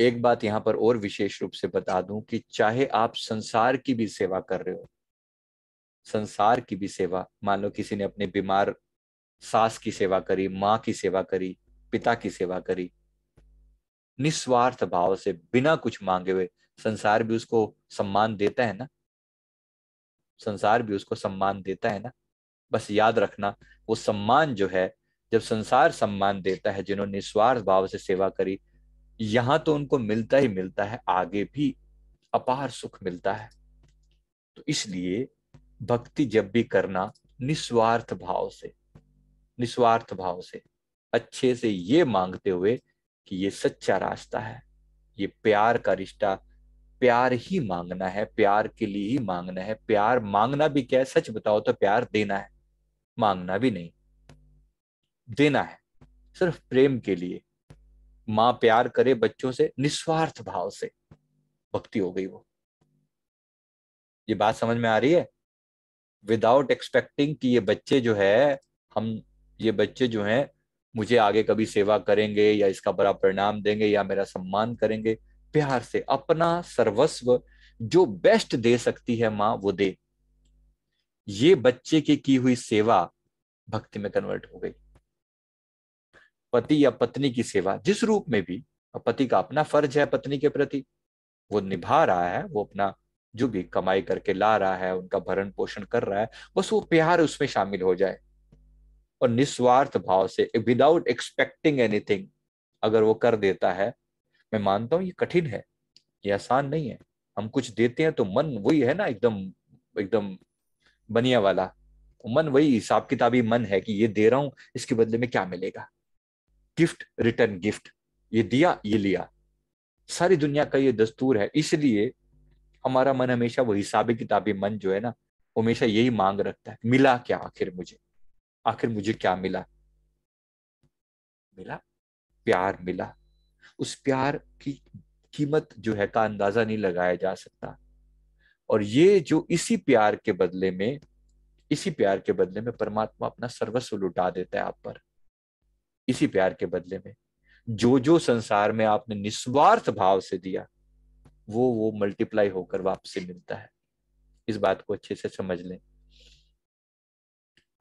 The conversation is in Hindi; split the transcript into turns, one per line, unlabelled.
एक बात यहाँ पर और विशेष रूप से बता दूं कि चाहे आप संसार की भी सेवा कर रहे हो संसार की भी सेवा मान लो किसी ने अपने बीमार सास की सेवा करी माँ की सेवा करी पिता की सेवा करी निस्वार्थ भाव से बिना कुछ मांगे हुए संसार भी उसको सम्मान देता है ना संसार भी उसको सम्मान देता है ना बस याद रखना वो सम्मान जो है जब संसार सम्मान देता है जिन्होंने निस्वार्थ भाव से सेवा करी यहां तो उनको मिलता ही मिलता है आगे भी अपार सुख मिलता है तो इसलिए भक्ति जब भी करना निस्वार्थ भाव से निस्वार्थ भाव से अच्छे से ये मांगते हुए कि ये सच्चा रास्ता है ये प्यार का रिश्ता प्यार ही मांगना है प्यार के लिए ही मांगना है प्यार मांगना भी क्या है सच बताओ तो प्यार देना है मांगना भी नहीं देना है सिर्फ प्रेम के लिए माँ प्यार करे बच्चों से निस्वार्थ भाव से भक्ति हो गई वो ये बात समझ में आ रही है विदाउट एक्सपेक्टिंग कि ये बच्चे जो है हम ये बच्चे जो हैं मुझे आगे कभी सेवा करेंगे या इसका बड़ा परिणाम देंगे या मेरा सम्मान करेंगे प्यार से अपना सर्वस्व जो बेस्ट दे सकती है माँ वो दे ये बच्चे की की हुई सेवा भक्ति में कन्वर्ट हो गई पति या पत्नी की सेवा जिस रूप में भी पति का अपना फर्ज है पत्नी के प्रति वो निभा रहा है वो अपना जो भी कमाई करके ला रहा है उनका भरण पोषण कर रहा है बस वो प्यार उसमें शामिल हो जाए और निस्वार्थ भाव से विदाउट एक्सपेक्टिंग एनीथिंग अगर वो कर देता है मैं मानता हूं ये कठिन है ये आसान नहीं है हम कुछ देते हैं तो मन वही है ना एकदम एकदम बनिया वाला मन वही हिसाब किताबी मन है कि ये दे रहा हूं इसके बदले में क्या मिलेगा गिफ्ट रिटर्न गिफ्ट ये दिया ये लिया सारी दुनिया का ये दस्तूर है इसलिए हमारा मन हमेशा वो हिसाबी किताबी मन जो है ना हमेशा यही मांग रखता है मिला क्या आखिर मुझे आखिर मुझे क्या मिला मिला प्यार मिला उस प्यार की कीमत जो है का अंदाजा नहीं लगाया जा सकता और ये जो इसी प्यार के बदले में इसी प्यार के बदले में परमात्मा अपना सर्वस्व लुटा देता है आप पर इसी प्यार के बदले में जो जो संसार में आपने निस्वार्थ भाव से दिया वो वो मल्टीप्लाई होकर वापसी मिलता है इस बात को अच्छे से समझ लें